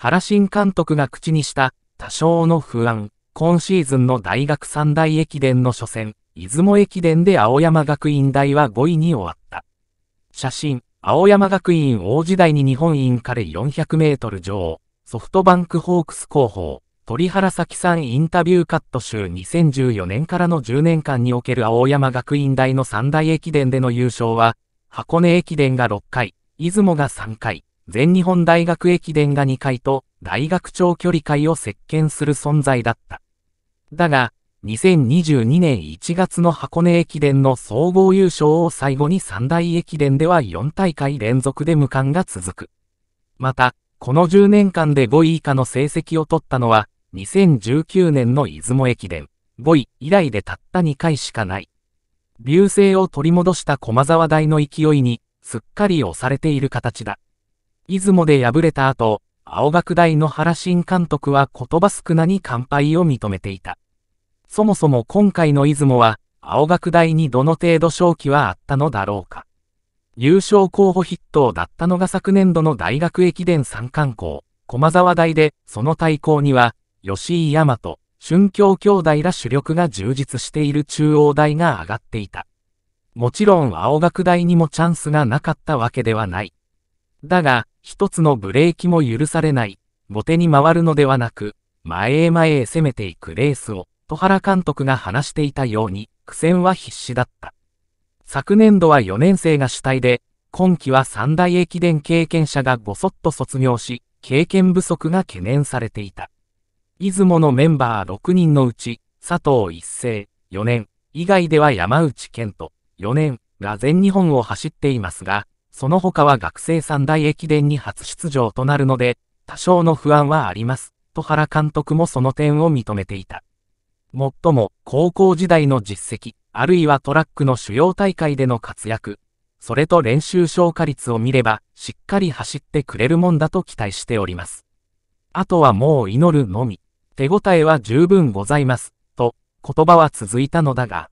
原新監督が口にした多少の不安、今シーズンの大学三大駅伝の初戦、出雲駅伝で青山学院大は5位に終わった。写真、青山学院大時代に日本インカレ400メートル女王、ソフトバンクホークス広報、鳥原咲さんインタビューカット集2014年からの10年間における青山学院大の三大駅伝での優勝は、箱根駅伝が6回、出雲が3回、全日本大学駅伝が2回と大学長距離界を席巻する存在だった。だが、2022年1月の箱根駅伝の総合優勝を最後に三大駅伝では4大会連続で無冠が続く。また、この10年間で5位以下の成績を取ったのは、2019年の出雲駅伝、5位以来でたった2回しかない。流星を取り戻した駒沢大の勢いに、すっかり押されている形だ。出雲で敗れた後、青学大の原新監督は言葉少なに完敗を認めていた。そもそも今回の出雲は、青学大にどの程度勝機はあったのだろうか。優勝候補筆頭だったのが昨年度の大学駅伝三冠校、駒沢大で、その対抗には、吉井大和、春京兄弟ら主力が充実している中央大が上がっていた。もちろん青学大にもチャンスがなかったわけではない。だが、一つのブレーキも許されない、後手に回るのではなく、前へ前へ攻めていくレースを、戸原監督が話していたように、苦戦は必至だった。昨年度は4年生が主体で、今季は三大駅伝経験者がごそっと卒業し、経験不足が懸念されていた。出雲のメンバー6人のうち、佐藤一世、4年、以外では山内健人、4年が全日本を走っていますが、その他は学生三大駅伝に初出場となるので、多少の不安はあります、と原監督もその点を認めていた。もっとも、高校時代の実績、あるいはトラックの主要大会での活躍、それと練習消化率を見れば、しっかり走ってくれるもんだと期待しております。あとはもう祈るのみ、手応えは十分ございます、と、言葉は続いたのだが、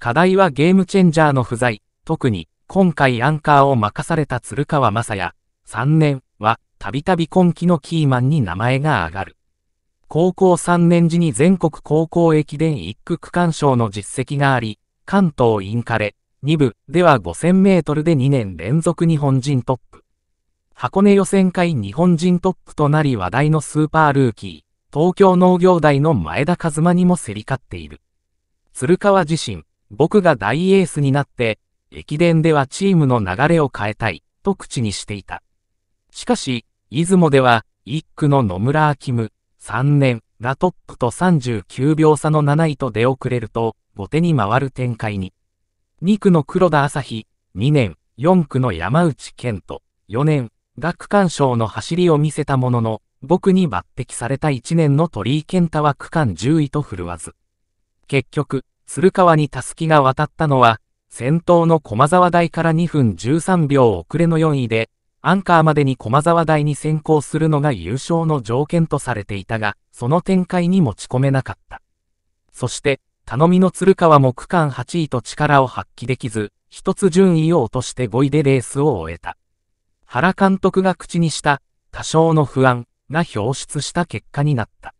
課題はゲームチェンジャーの不在、特に、今回アンカーを任された鶴川雅也、3年は、たびたび今期のキーマンに名前が挙がる。高校3年時に全国高校駅伝1区区間賞の実績があり、関東インカレ、2部では5000メートルで2年連続日本人トップ。箱根予選会日本人トップとなり話題のスーパールーキー、東京農業大の前田和馬にも競り勝っている。鶴川自身、僕が大エースになって、駅伝ではチームの流れを変えたい、と口にしていた。しかし、出雲では、1区の野村明夢、3年、がトップと39秒差の7位と出遅れると、後手に回る展開に。2区の黒田朝日、2年、4区の山内健人、4年、が区間賞の走りを見せたものの、僕に抜擢された1年の鳥居健太は区間10位と振るわず。結局、鶴川にたすきが渡ったのは、先頭の駒沢台から2分13秒遅れの4位で、アンカーまでに駒沢台に先行するのが優勝の条件とされていたが、その展開に持ち込めなかった。そして、頼みの鶴川も区間8位と力を発揮できず、一つ順位を落として5位でレースを終えた。原監督が口にした、多少の不安が表出した結果になった。